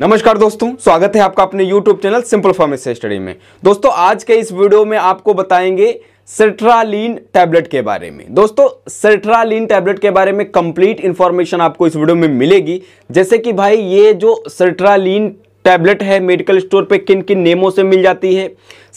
नमस्कार दोस्तों स्वागत है आपका अपने YouTube channel simple pharmacy study में दोस्तों आज के इस वीडियो में आपको बताएंगे सेट्रालीन टैबलेट के बारे में दोस्तों सेट्रालीन टैबलेट के बारे में कंप्लीट इन्फॉर्मेशन आपको इस वीडियो में मिलेगी जैसे कि भाई ये जो सेट्रालीन टैबलेट है मेडिकल स्टोर पे किन किन नेमों से मिल जाती है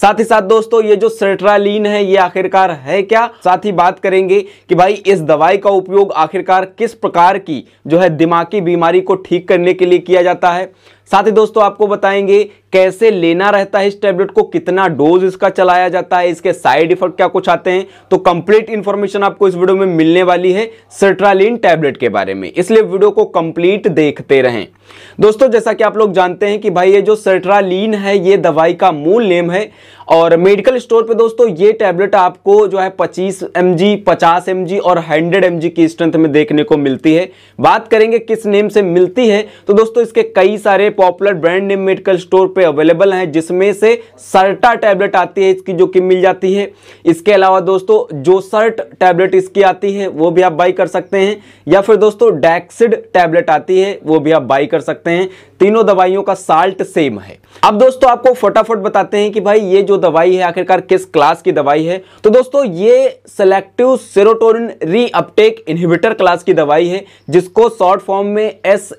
साथ ही साथ दोस्तों ये जो सेट्रालीन है ये आखिरकार है क्या साथ ही बात करेंगे कि भाई इस दवाई का उपयोग आखिरकार किस प्रकार की जो है दिमागी बीमारी को ठीक करने के लिए किया जाता है साथ ही दोस्तों आपको बताएंगे कैसे लेना रहता है इस टैबलेट को कितना डोज इसका चलाया जाता है इसके साइड इफेक्ट क्या कुछ आते हैं तो कंप्लीट इन्फॉर्मेशन आपको इस वीडियो में मिलने वाली है सेट्रालिन टैबलेट के बारे में इसलिए वीडियो को कंप्लीट देखते रहें दोस्तों जैसा कि आप लोग जानते हैं कि भाई ये जो सेट्रालिन है ये दवाई का मूल नेम है और मेडिकल स्टोर पे दोस्तों ये टैबलेट आपको जो है पच्चीस एम जी पचास एम जी और हंड्रेड एम जी की स्ट्रेंथ में देखने को मिलती है बात करेंगे किस नेम से मिलती है तो दोस्तों इसके कई सारे popular brand name medical store पे अवेलेबल हैं जिसमें से सर्टा टैबलेट आती है इसकी जो कि मिल जाती है इसके अलावा दोस्तों जो सर्ट टैबलेट इसकी आती है वो भी आप बाई कर सकते हैं या फिर दोस्तों डैक्सिड टैबलेट आती है वो भी आप बाई कर सकते हैं तीनों दवाइयों का साल्ट सेम है अब दोस्तों आपको फटाफट बताते हैं कि भाई ये जो दवाई है आखिरकार किस क्लास की दवाई है तो दोस्तों ये सेलेक्टिव सेरोटोरिन री अपटेक इनहिबिटर क्लास की दवाई है जिसको शॉर्ट फॉर्म में एस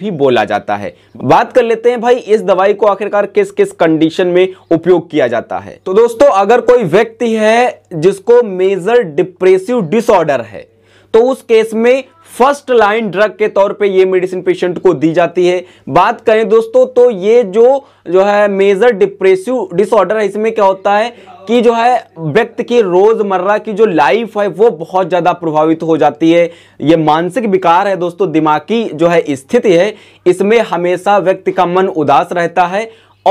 भी बोला जाता है है बात कर लेते हैं भाई इस दवाई को आखिरकार किस किस कंडीशन में उपयोग किया जाता है तो दोस्तों अगर कोई व्यक्ति है जिसको मेजर डिप्रेसिव डिसऑर्डर है तो उस केस में फर्स्ट लाइन ड्रग के तौर पे ये मेडिसिन पेशेंट को दी जाती है बात करें दोस्तों तो ये जो जो है मेजर डिप्रेसिव डिसऑर्डर है इसमें क्या होता है कि जो है व्यक्ति की रोजमर्रा की जो लाइफ है वो बहुत ज्यादा प्रभावित हो जाती है ये मानसिक विकार है दोस्तों दिमागी जो है स्थिति है इसमें हमेशा व्यक्ति का मन उदास रहता है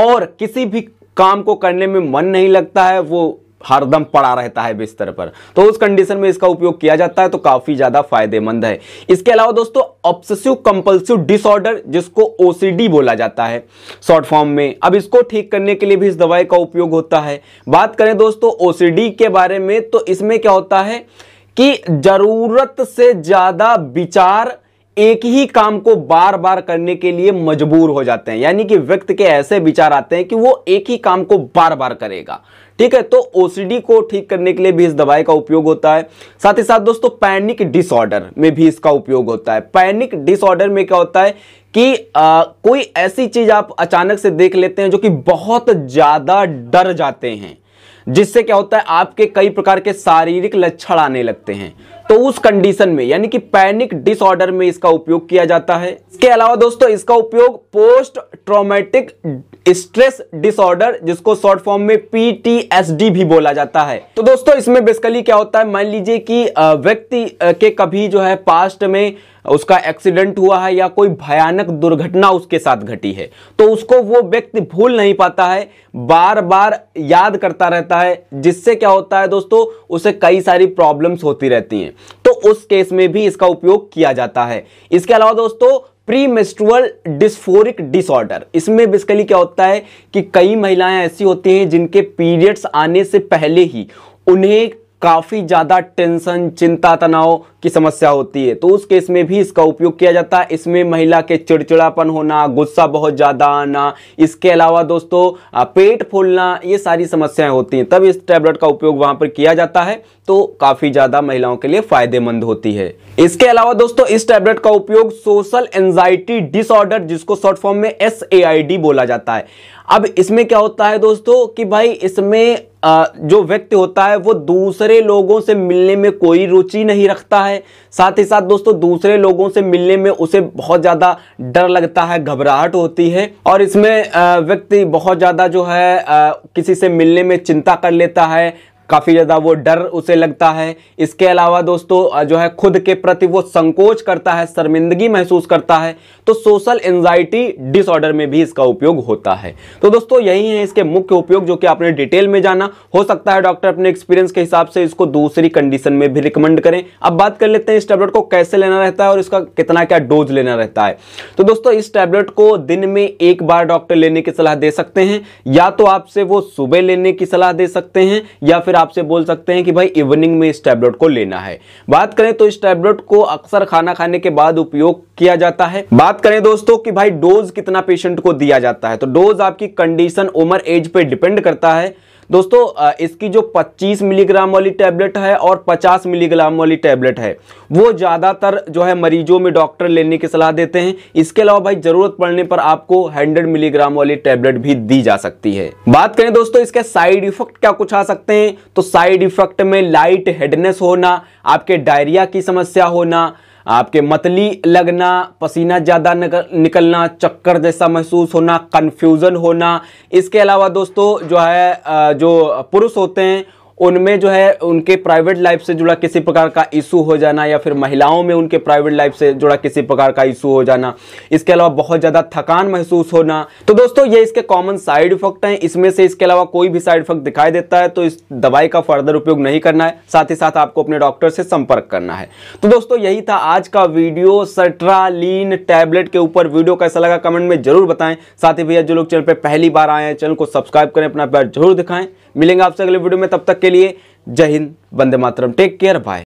और किसी भी काम को करने में मन नहीं लगता है वो हरदम पड़ा रहता है बिस्तर पर तो उस कंडीशन में इसका उपयोग किया जाता है तो काफी ज्यादा फायदेमंद है इसके अलावा दोस्तों ऑब्सेसिव कंपल्सिव डिसऑर्डर जिसको ओसीडी बोला जाता है शॉर्ट फॉर्म में अब इसको ठीक करने के लिए भी इस दवाई का उपयोग होता है बात करें दोस्तों ओसीडी के बारे में तो इसमें क्या होता है कि जरूरत से ज्यादा विचार एक ही काम को बार बार करने के लिए मजबूर हो जाते हैं यानी कि व्यक्ति के ऐसे विचार आते हैं कि वो एक ही काम को बार बार करेगा ठीक है तो ओसीडी को ठीक करने के लिए भी इस दवाई का उपयोग होता है साथ ही साथ दोस्तों पैनिक डिसऑर्डर में भी इसका उपयोग होता है पैनिक डिसऑर्डर में क्या होता है कि आ, कोई ऐसी चीज आप अचानक से देख लेते हैं जो कि बहुत ज्यादा डर जाते हैं जिससे क्या होता है आपके कई प्रकार के शारीरिक लक्षण आने लगते हैं तो उस कंडीशन में यानी कि पैनिक डिसऑर्डर में इसका उपयोग किया जाता है इसके अलावा दोस्तों इसका उपयोग पोस्ट ट्रोमेटिक स्ट्रेस डिसऑर्डर जिसको शॉर्ट फॉर्म में पीटीएसडी भी बोला जाता है तो दोस्तों इसमें बेसिकली क्या होता है मान लीजिए कि व्यक्ति के कभी जो है पास्ट में उसका एक्सीडेंट हुआ है या कोई भयानक दुर्घटना उसके साथ घटी है तो उसको वो व्यक्ति भूल नहीं पाता है बार बार याद करता रहता है जिससे क्या होता है दोस्तों उसे कई सारी प्रॉब्लम्स होती रहती हैं तो उस केस में भी इसका उपयोग किया जाता है इसके अलावा दोस्तों प्री मेस्ट्रुअल डिस्फोरिक डिसऑर्डर इसमें बेसिकली क्या होता है कि कई महिलाएं ऐसी होती हैं जिनके पीरियड्स आने से पहले ही उन्हें काफ़ी ज़्यादा टेंशन चिंता तनाव की समस्या होती है तो उस केस में भी इसका उपयोग किया जाता है इसमें महिला के चिड़चिड़ापन होना गुस्सा बहुत ज़्यादा आना इसके अलावा दोस्तों पेट फूलना ये सारी समस्याएं होती हैं तब इस टैबलेट का उपयोग वहां पर किया जाता है तो काफ़ी ज़्यादा महिलाओं के लिए फायदेमंद होती है इसके अलावा दोस्तों इस टैबलेट का उपयोग सोशल एंजाइटी डिसऑर्डर जिसको शॉर्ट फॉर्म में एस बोला जाता है अब इसमें क्या होता है दोस्तों कि भाई इसमें जो व्यक्ति होता है वो दूसरे लोगों से मिलने में कोई रुचि नहीं रखता है है साथ ही साथ दोस्तों दूसरे लोगों से मिलने में उसे बहुत ज़्यादा डर लगता है घबराहट होती है और इसमें व्यक्ति बहुत ज़्यादा जो है किसी से मिलने में चिंता कर लेता है काफ़ी ज़्यादा वो डर उसे लगता है इसके अलावा दोस्तों जो है खुद के प्रति वो संकोच करता है शर्मिंदगी महसूस करता है तो सोशल एंजाइटी डिसऑर्डर में भी इसका उपयोग होता है तो दोस्तों यही है इसके मुख्य उपयोग जो कि आपने डिटेल में जाना हो सकता है डॉक्टर अपने एक्सपीरियंस के हिसाब से इसको दूसरी कंडीशन में भी रिकमेंड करें अब बात कर लेते हैं इस टैबलेट को कैसे लेना रहता है और इसका कितना क्या डोज लेना रहता है तो दोस्तों इस टैबलेट को दिन में एक बार डॉक्टर लेने की सलाह दे सकते हैं या तो आपसे वो सुबह लेने की सलाह दे सकते हैं या फिर फिर आपसे बोल सकते हैं कि भाई इवनिंग में इस टैबलेट को लेना है बात करें तो इस टैबलेट को अक्सर खाना खाने के बाद उपयोग किया जाता है बात करें दोस्तों कि भाई डोज कितना पेशेंट को दिया जाता है तो डोज आपकी कंडीशन उम्र एज पे डिपेंड करता है दोस्तों इसकी जो 25 मिलीग्राम वाली टैबलेट है और 50 मिलीग्राम वाली टैबलेट है वो ज़्यादातर जो है मरीजों में डॉक्टर लेने की सलाह देते हैं इसके अलावा भाई ज़रूरत पड़ने पर आपको हंड्रेड मिलीग्राम वाली टैबलेट भी दी जा सकती है बात करें दोस्तों इसके साइड इफेक्ट क्या कुछ आ सकते हैं तो साइड इफेक्ट में लाइट हेडनेस होना आपके डायरिया की समस्या होना आपके मतली लगना पसीना ज़्यादा निकलना चक्कर जैसा महसूस होना कन्फ्यूज़न होना इसके अलावा दोस्तों जो है जो पुरुष होते हैं उनमें जो है उनके प्राइवेट लाइफ से जुड़ा किसी प्रकार का इशू हो जाना या फिर महिलाओं में उनके प्राइवेट लाइफ से जुड़ा किसी प्रकार का इशू हो जाना इसके अलावा बहुत ज़्यादा थकान महसूस होना तो दोस्तों ये इसके कॉमन साइड इफेक्ट हैं इसमें से इसके अलावा कोई भी साइड इफेक्ट दिखाई देता है तो इस दवाई का फर्दर उपयोग नहीं करना है साथ ही साथ आपको अपने डॉक्टर से संपर्क करना है तो दोस्तों यही था आज का वीडियो सट्रालीन टैबलेट के ऊपर वीडियो कैसा लगा कमेंट में जरूर बताएं साथ ही भैया जो लोग चैनल पर पहली बार आए हैं चैनल को सब्सक्राइब करें अपना प्यार जरूर दिखाएं मिलेंगे आपसे अगले वीडियो में तब तक के लिए जय हिंद वंदे मातरम टेक केयर बाय